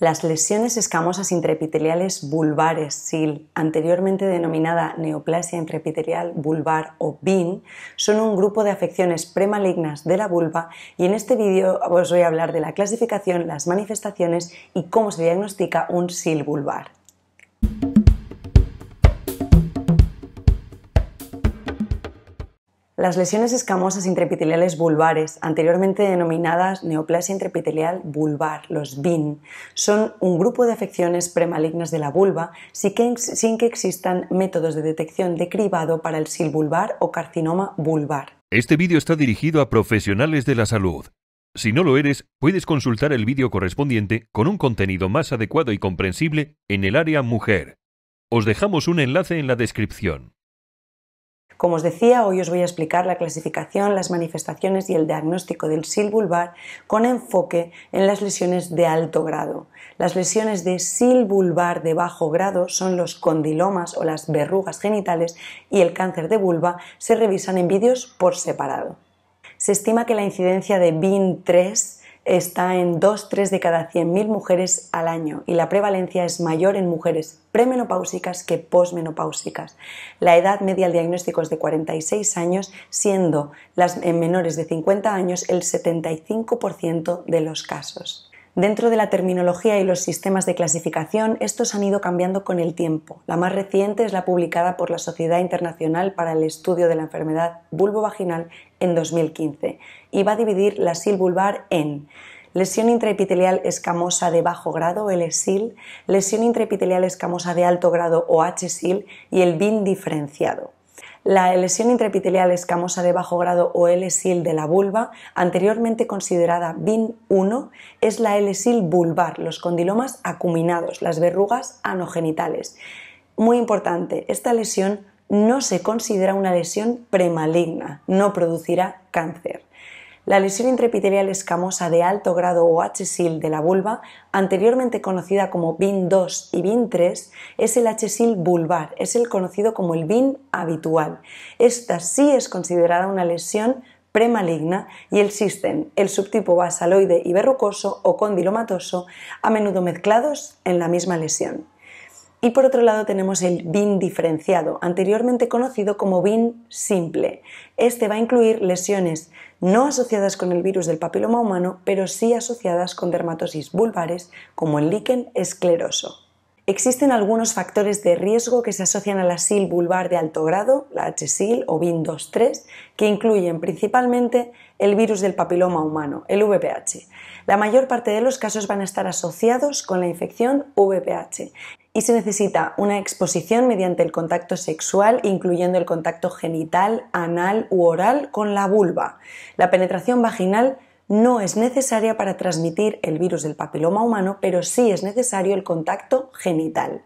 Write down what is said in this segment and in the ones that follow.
Las lesiones escamosas intraepiteliales vulvares, SIL, anteriormente denominada neoplasia intraepitelial vulvar o BIN, son un grupo de afecciones premalignas de la vulva y en este vídeo os voy a hablar de la clasificación, las manifestaciones y cómo se diagnostica un SIL vulvar. Las lesiones escamosas intraepiteliales vulvares, anteriormente denominadas neoplasia intraepitelial vulvar, los BIN, son un grupo de afecciones premalignas de la vulva sin que, sin que existan métodos de detección de cribado para el silvulvar o carcinoma vulvar. Este vídeo está dirigido a profesionales de la salud. Si no lo eres, puedes consultar el vídeo correspondiente con un contenido más adecuado y comprensible en el área mujer. Os dejamos un enlace en la descripción. Como os decía, hoy os voy a explicar la clasificación, las manifestaciones y el diagnóstico del SIL con enfoque en las lesiones de alto grado. Las lesiones de SIL de bajo grado son los condilomas o las verrugas genitales y el cáncer de vulva se revisan en vídeos por separado. Se estima que la incidencia de BIN 3 está en 2-3 de cada 100.000 mujeres al año y la prevalencia es mayor en mujeres premenopáusicas que posmenopáusicas. La edad media al diagnóstico es de 46 años, siendo las en menores de 50 años el 75% de los casos. Dentro de la terminología y los sistemas de clasificación, estos han ido cambiando con el tiempo. La más reciente es la publicada por la Sociedad Internacional para el Estudio de la Enfermedad Vulvo-Vaginal en 2015 y va a dividir la SIL vulvar en lesión intraepitelial escamosa de bajo grado, LSIL, lesión intraepitelial escamosa de alto grado o HSIL y el BIN diferenciado. La lesión intraepitelial escamosa de bajo grado o l de la vulva, anteriormente considerada BIN1, es la l vulvar, los condilomas acuminados, las verrugas anogenitales. Muy importante, esta lesión no se considera una lesión premaligna, no producirá cáncer. La lesión intraepitelial escamosa de alto grado o HSIL de la vulva, anteriormente conocida como BIN2 y BIN3, es el HSIL vulvar, es el conocido como el BIN habitual. Esta sí es considerada una lesión premaligna y el existen el subtipo basaloide y verrucoso o condilomatoso, a menudo mezclados en la misma lesión. Y por otro lado tenemos el BIN diferenciado, anteriormente conocido como BIN simple. Este va a incluir lesiones no asociadas con el virus del papiloma humano, pero sí asociadas con dermatosis vulvares como el líquen escleroso. Existen algunos factores de riesgo que se asocian a la SIL vulvar de alto grado, la HSIL o BIN-2-3, que incluyen principalmente el virus del papiloma humano, el VPH. La mayor parte de los casos van a estar asociados con la infección VPH y se necesita una exposición mediante el contacto sexual, incluyendo el contacto genital, anal u oral con la vulva. La penetración vaginal no es necesaria para transmitir el virus del papiloma humano, pero sí es necesario el contacto genital.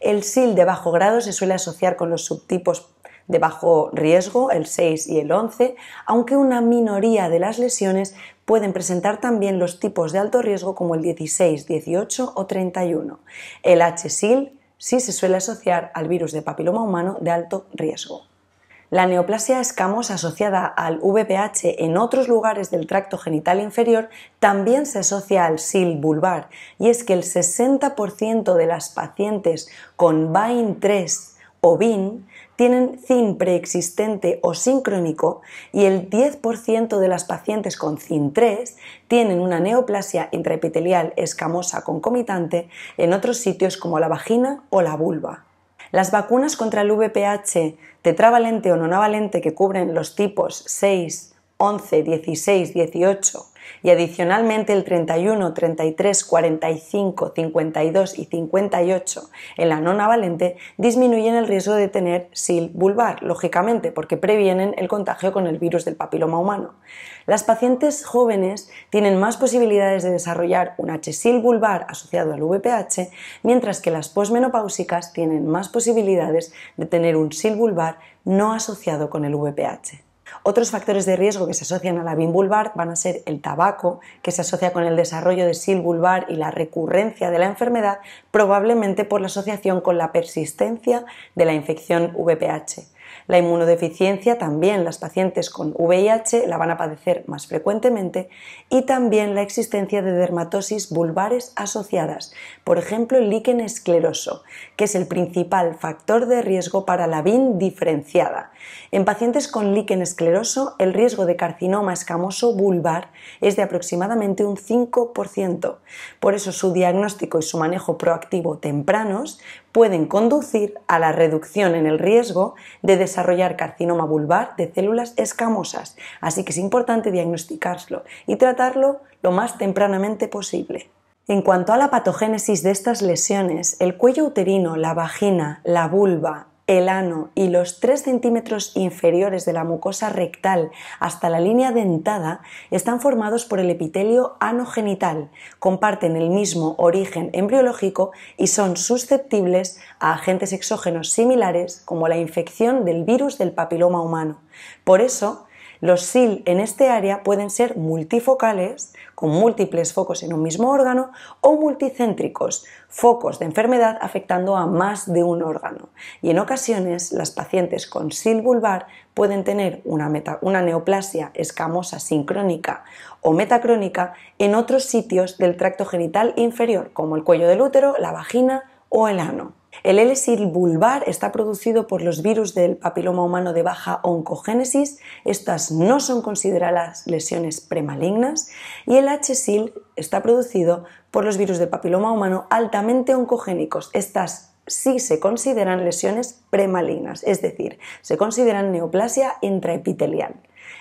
El SIL de bajo grado se suele asociar con los subtipos de bajo riesgo, el 6 y el 11, aunque una minoría de las lesiones pueden presentar también los tipos de alto riesgo como el 16, 18 o 31. El HSIL sí se suele asociar al virus de papiloma humano de alto riesgo. La neoplasia escamosa asociada al VPH en otros lugares del tracto genital inferior también se asocia al SIL vulvar y es que el 60% de las pacientes con BAIN 3 o BIN tienen CIN preexistente o sincrónico y el 10% de las pacientes con CIN 3 tienen una neoplasia intraepitelial escamosa concomitante en otros sitios como la vagina o la vulva. Las vacunas contra el VPH tetravalente o nonavalente que cubren los tipos 6, 11, 16, 18 y adicionalmente el 31, 33, 45, 52 y 58 en la nona valente disminuyen el riesgo de tener SIL vulvar, lógicamente, porque previenen el contagio con el virus del papiloma humano. Las pacientes jóvenes tienen más posibilidades de desarrollar un H-SIL vulvar asociado al VPH, mientras que las posmenopáusicas tienen más posibilidades de tener un SIL vulvar no asociado con el VPH. Otros factores de riesgo que se asocian a la BIM van a ser el tabaco, que se asocia con el desarrollo de SIL y la recurrencia de la enfermedad, probablemente por la asociación con la persistencia de la infección VPH. La inmunodeficiencia también las pacientes con VIH la van a padecer más frecuentemente y también la existencia de dermatosis vulvares asociadas, por ejemplo el líquen escleroso, que es el principal factor de riesgo para la BIN diferenciada. En pacientes con líquen escleroso, el riesgo de carcinoma escamoso vulvar es de aproximadamente un 5%. Por eso su diagnóstico y su manejo proactivo tempranos pueden conducir a la reducción en el riesgo de desarrollar carcinoma vulvar de células escamosas, así que es importante diagnosticarlo y tratarlo lo más tempranamente posible. En cuanto a la patogénesis de estas lesiones, el cuello uterino, la vagina, la vulva, el ano y los 3 centímetros inferiores de la mucosa rectal hasta la línea dentada están formados por el epitelio anogenital, comparten el mismo origen embriológico y son susceptibles a agentes exógenos similares como la infección del virus del papiloma humano. Por eso, los SIL en este área pueden ser multifocales, con múltiples focos en un mismo órgano, o multicéntricos, focos de enfermedad afectando a más de un órgano. Y en ocasiones, las pacientes con SIL vulvar pueden tener una, una neoplasia escamosa sincrónica o metacrónica en otros sitios del tracto genital inferior, como el cuello del útero, la vagina o el ano. El L-SIL vulvar está producido por los virus del papiloma humano de baja oncogénesis, estas no son consideradas lesiones premalignas, y el HSIL está producido por los virus del papiloma humano altamente oncogénicos, estas sí se consideran lesiones premalignas, es decir, se consideran neoplasia intraepitelial.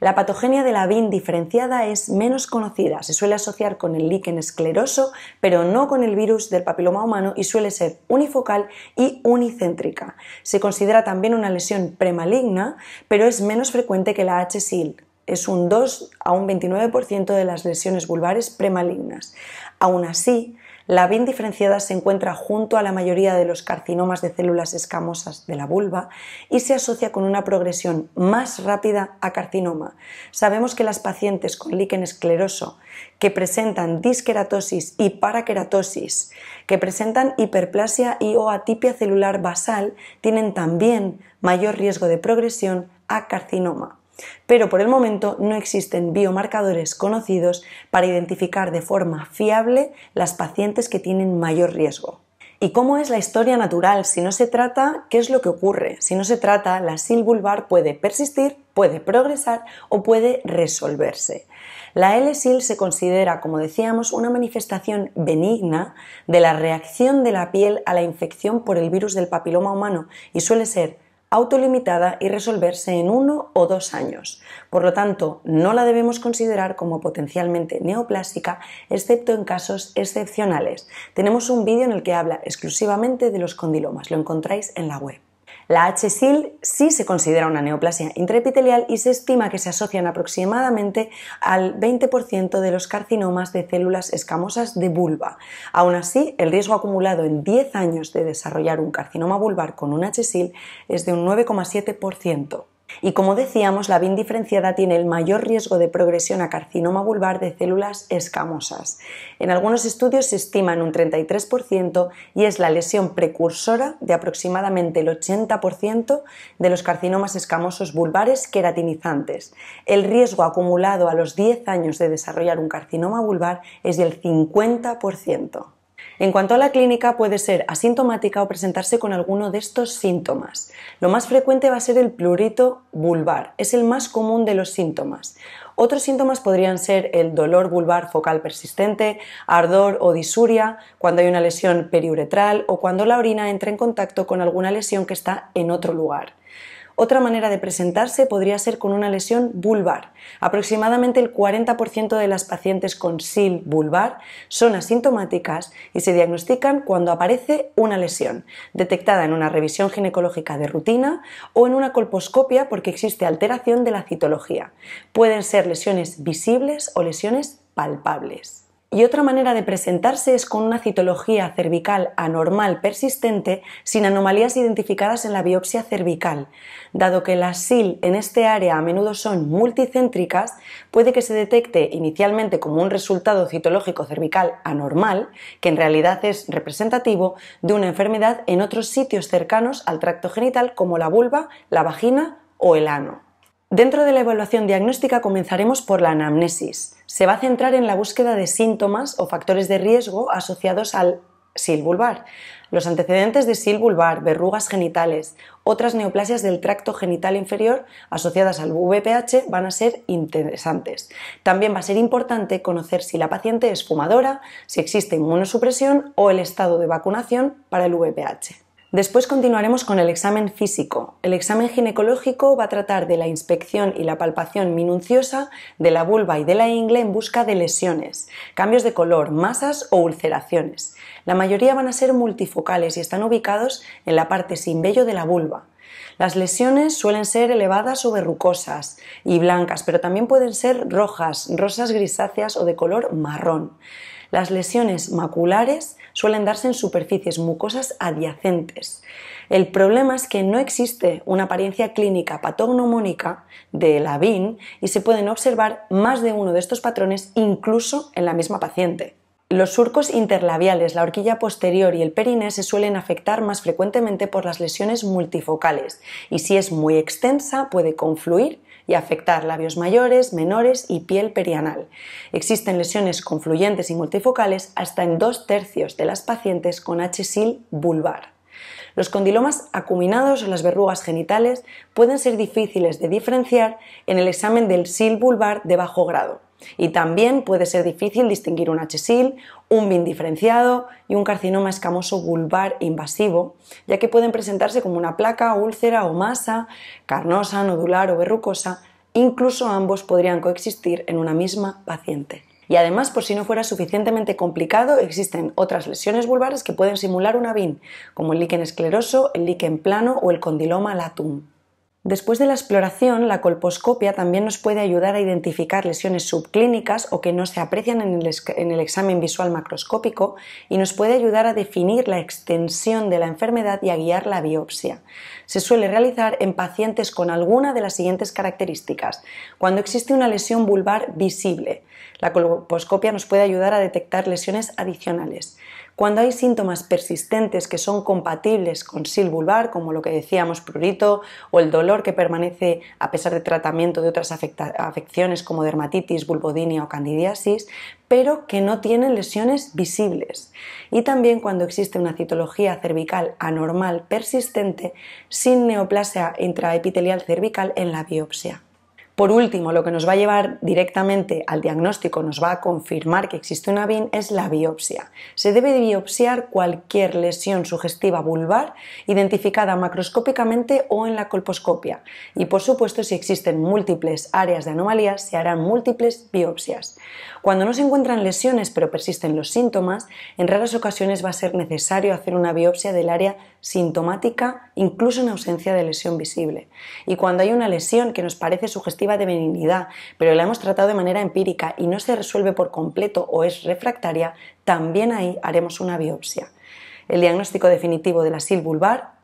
La patogenia de la VIN diferenciada es menos conocida, se suele asociar con el líquen escleroso, pero no con el virus del papiloma humano y suele ser unifocal y unicéntrica. Se considera también una lesión premaligna, pero es menos frecuente que la H-SIL, es un 2 a un 29% de las lesiones vulvares premalignas. Aún así, la bien diferenciada se encuentra junto a la mayoría de los carcinomas de células escamosas de la vulva y se asocia con una progresión más rápida a carcinoma. Sabemos que las pacientes con líquen escleroso que presentan disqueratosis y paraqueratosis, que presentan hiperplasia y o atipia celular basal, tienen también mayor riesgo de progresión a carcinoma pero por el momento no existen biomarcadores conocidos para identificar de forma fiable las pacientes que tienen mayor riesgo. ¿Y cómo es la historia natural? Si no se trata, ¿qué es lo que ocurre? Si no se trata, la vulvar puede persistir, puede progresar o puede resolverse. La L-sil se considera, como decíamos, una manifestación benigna de la reacción de la piel a la infección por el virus del papiloma humano y suele ser autolimitada y resolverse en uno o dos años. Por lo tanto, no la debemos considerar como potencialmente neoplásica, excepto en casos excepcionales. Tenemos un vídeo en el que habla exclusivamente de los condilomas, lo encontráis en la web. La HSIL sí se considera una neoplasia intraepitelial y se estima que se asocian aproximadamente al 20% de los carcinomas de células escamosas de vulva. Aún así, el riesgo acumulado en 10 años de desarrollar un carcinoma vulvar con un HSIL es de un 9,7%. Y como decíamos, la BIN diferenciada tiene el mayor riesgo de progresión a carcinoma vulvar de células escamosas. En algunos estudios se estima en un 33% y es la lesión precursora de aproximadamente el 80% de los carcinomas escamosos vulvares queratinizantes. El riesgo acumulado a los 10 años de desarrollar un carcinoma vulvar es del 50%. En cuanto a la clínica, puede ser asintomática o presentarse con alguno de estos síntomas. Lo más frecuente va a ser el plurito vulvar, es el más común de los síntomas. Otros síntomas podrían ser el dolor vulvar focal persistente, ardor o disuria, cuando hay una lesión periuretral o cuando la orina entra en contacto con alguna lesión que está en otro lugar. Otra manera de presentarse podría ser con una lesión vulvar. Aproximadamente el 40% de las pacientes con SIL vulvar son asintomáticas y se diagnostican cuando aparece una lesión, detectada en una revisión ginecológica de rutina o en una colposcopia porque existe alteración de la citología. Pueden ser lesiones visibles o lesiones palpables. Y otra manera de presentarse es con una citología cervical anormal persistente sin anomalías identificadas en la biopsia cervical. Dado que las SIL en este área a menudo son multicéntricas, puede que se detecte inicialmente como un resultado citológico cervical anormal, que en realidad es representativo de una enfermedad en otros sitios cercanos al tracto genital como la vulva, la vagina o el ano. Dentro de la evaluación diagnóstica comenzaremos por la anamnesis. Se va a centrar en la búsqueda de síntomas o factores de riesgo asociados al silvulvar. Los antecedentes de silvulvar, verrugas genitales, otras neoplasias del tracto genital inferior asociadas al VPH van a ser interesantes. También va a ser importante conocer si la paciente es fumadora, si existe inmunosupresión o el estado de vacunación para el VPH. Después continuaremos con el examen físico. El examen ginecológico va a tratar de la inspección y la palpación minuciosa de la vulva y de la ingle en busca de lesiones, cambios de color, masas o ulceraciones. La mayoría van a ser multifocales y están ubicados en la parte sin vello de la vulva. Las lesiones suelen ser elevadas o verrucosas y blancas, pero también pueden ser rojas, rosas grisáceas o de color marrón. Las lesiones maculares suelen darse en superficies mucosas adyacentes. El problema es que no existe una apariencia clínica patognomónica de la BIN y se pueden observar más de uno de estos patrones incluso en la misma paciente. Los surcos interlabiales, la horquilla posterior y el perine se suelen afectar más frecuentemente por las lesiones multifocales y si es muy extensa puede confluir y afectar labios mayores, menores y piel perianal. Existen lesiones confluyentes y multifocales hasta en dos tercios de las pacientes con H-Sil vulvar. Los condilomas acuminados o las verrugas genitales pueden ser difíciles de diferenciar en el examen del SIL vulvar de bajo grado. Y también puede ser difícil distinguir un HSIL, un BIN diferenciado y un carcinoma escamoso vulvar invasivo, ya que pueden presentarse como una placa, úlcera o masa, carnosa, nodular o verrucosa, incluso ambos podrían coexistir en una misma paciente. Y además, por si no fuera suficientemente complicado, existen otras lesiones vulvares que pueden simular un BIN, como el líquen escleroso, el líquen plano o el condiloma latum. Después de la exploración, la colposcopia también nos puede ayudar a identificar lesiones subclínicas o que no se aprecian en el, examen visual macroscópico y nos puede ayudar a definir la extensión de la enfermedad y a guiar la biopsia. Se suele realizar en pacientes con alguna de las siguientes características. Cuando existe una lesión vulvar visible, la colposcopia nos puede ayudar a detectar lesiones adicionales. Cuando hay síntomas persistentes que son compatibles con SIL como lo que decíamos prurito o el dolor que permanece a pesar de tratamiento de otras afecciones como dermatitis, vulvodinia o candidiasis, pero que no tienen lesiones visibles. Y también cuando existe una citología cervical anormal persistente sin neoplasia intraepitelial cervical en la biopsia. Por último, lo que nos va a llevar directamente al diagnóstico, nos va a confirmar que existe una BIN es la biopsia. Se debe biopsiar cualquier lesión sugestiva vulvar identificada macroscópicamente o en la colposcopia. Y por supuesto, si existen múltiples áreas de anomalías, se harán múltiples biopsias. Cuando no se encuentran lesiones pero persisten los síntomas, en raras ocasiones va a ser necesario hacer una biopsia del área sintomática incluso en ausencia de lesión visible. Y cuando hay una lesión que nos parece sugestiva de benignidad, pero la hemos tratado de manera empírica y no se resuelve por completo o es refractaria, también ahí haremos una biopsia. El diagnóstico definitivo de la sil va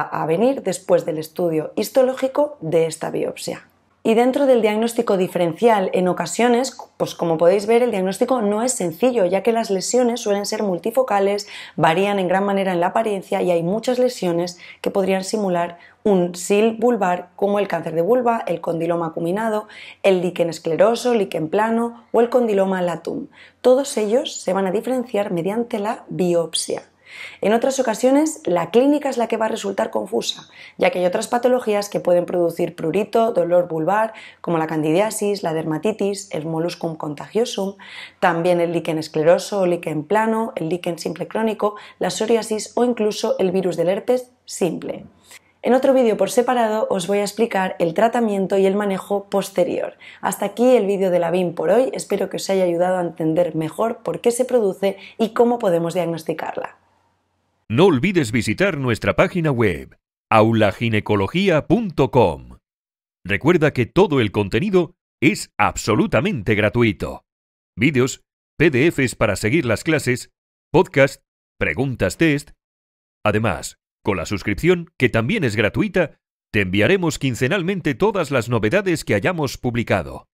a venir después del estudio histológico de esta biopsia. Y dentro del diagnóstico diferencial, en ocasiones, pues como podéis ver, el diagnóstico no es sencillo, ya que las lesiones suelen ser multifocales, varían en gran manera en la apariencia y hay muchas lesiones que podrían simular un sil vulvar como el cáncer de vulva, el condiloma acuminado, el liquen escleroso, liquen plano o el condiloma latum. Todos ellos se van a diferenciar mediante la biopsia. En otras ocasiones, la clínica es la que va a resultar confusa, ya que hay otras patologías que pueden producir prurito, dolor vulvar, como la candidiasis, la dermatitis, el molluscum contagiosum, también el líquen escleroso, líquen plano, el líquen simple crónico, la psoriasis o incluso el virus del herpes simple. En otro vídeo por separado os voy a explicar el tratamiento y el manejo posterior. Hasta aquí el vídeo de la BIM por hoy, espero que os haya ayudado a entender mejor por qué se produce y cómo podemos diagnosticarla. No olvides visitar nuestra página web aulaginecología.com. Recuerda que todo el contenido es absolutamente gratuito. Vídeos, PDFs para seguir las clases, podcast, preguntas test. Además, con la suscripción, que también es gratuita, te enviaremos quincenalmente todas las novedades que hayamos publicado.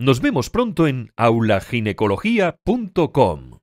Nos vemos pronto en aulaginecología.com.